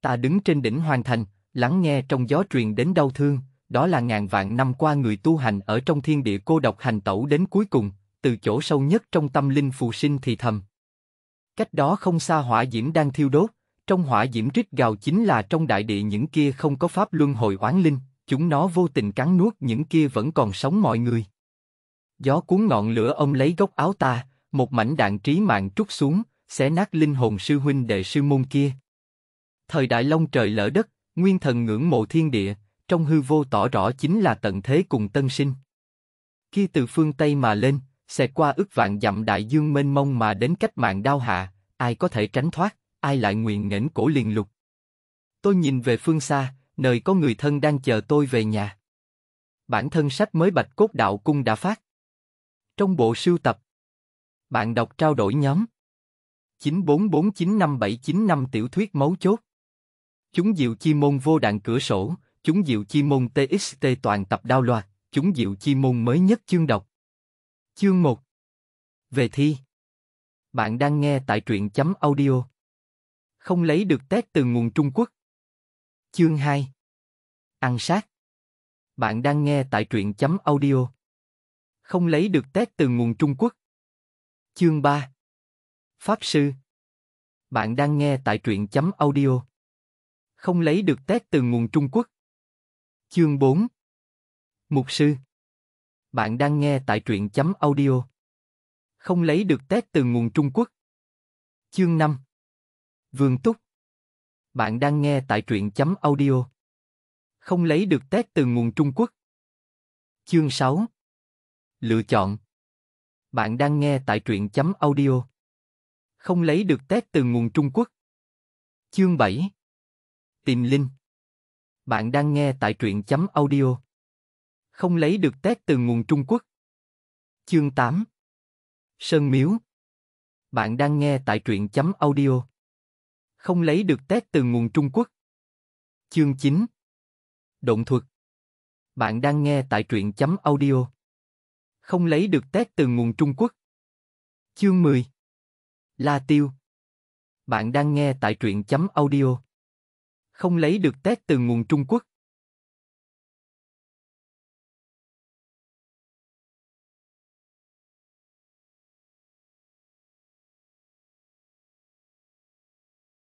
Ta đứng trên đỉnh hoàn thành, lắng nghe trong gió truyền đến đau thương, đó là ngàn vạn năm qua người tu hành ở trong thiên địa cô độc hành tẩu đến cuối cùng, từ chỗ sâu nhất trong tâm linh phù sinh thì thầm. Cách đó không xa hỏa diễm đang thiêu đốt, trong hỏa diễm rít gào chính là trong đại địa những kia không có pháp luân hồi oán linh, chúng nó vô tình cắn nuốt những kia vẫn còn sống mọi người. Gió cuốn ngọn lửa ông lấy gốc áo ta, một mảnh đạn trí mạng trút xuống, xé nát linh hồn sư huynh đệ sư môn kia, Thời đại long trời lỡ đất, nguyên thần ngưỡng mộ thiên địa, trong hư vô tỏ rõ chính là tận thế cùng tân sinh. Khi từ phương Tây mà lên, sẽ qua ước vạn dặm đại dương mênh mông mà đến cách mạng đao hạ, ai có thể tránh thoát, ai lại nguyện nghển cổ liền lục. Tôi nhìn về phương xa, nơi có người thân đang chờ tôi về nhà. Bản thân sách mới Bạch Cốt Đạo Cung đã phát. Trong bộ sưu tập, bạn đọc trao đổi nhóm 944957955 tiểu thuyết mấu chốt. Chúng diệu chi môn vô đạn cửa sổ, chúng diệu chi môn TXT toàn tập đao loạt, chúng diệu chi môn mới nhất chương đọc. Chương 1 Về thi Bạn đang nghe tại truyện chấm audio. Không lấy được tét từ nguồn Trung Quốc. Chương 2 Ăn sát Bạn đang nghe tại truyện chấm audio. Không lấy được tét từ nguồn Trung Quốc. Chương 3 Pháp Sư Bạn đang nghe tại truyện chấm audio không lấy được tét từ nguồn Trung Quốc. Chương 4 Mục sư Bạn đang nghe tại truyện chấm audio. Không lấy được tét từ nguồn Trung Quốc. Chương 5 Vương Túc Bạn đang nghe tại truyện chấm audio. Không lấy được tét từ nguồn Trung Quốc. Chương 6 Lựa chọn Bạn đang nghe tại truyện chấm audio. Không lấy được tét từ nguồn Trung Quốc. Chương 7 Tìm linh. Bạn đang nghe tại truyện chấm audio. Không lấy được test từ nguồn Trung Quốc. Chương 8 Sơn Miếu Bạn đang nghe tại truyện chấm audio. Không lấy được test từ nguồn Trung Quốc. Chương 9 Động thuật Bạn đang nghe tại truyện chấm audio. Không lấy được test từ nguồn Trung Quốc. Chương 10 La Tiêu Bạn đang nghe tại truyện chấm audio không lấy được test từ nguồn Trung Quốc.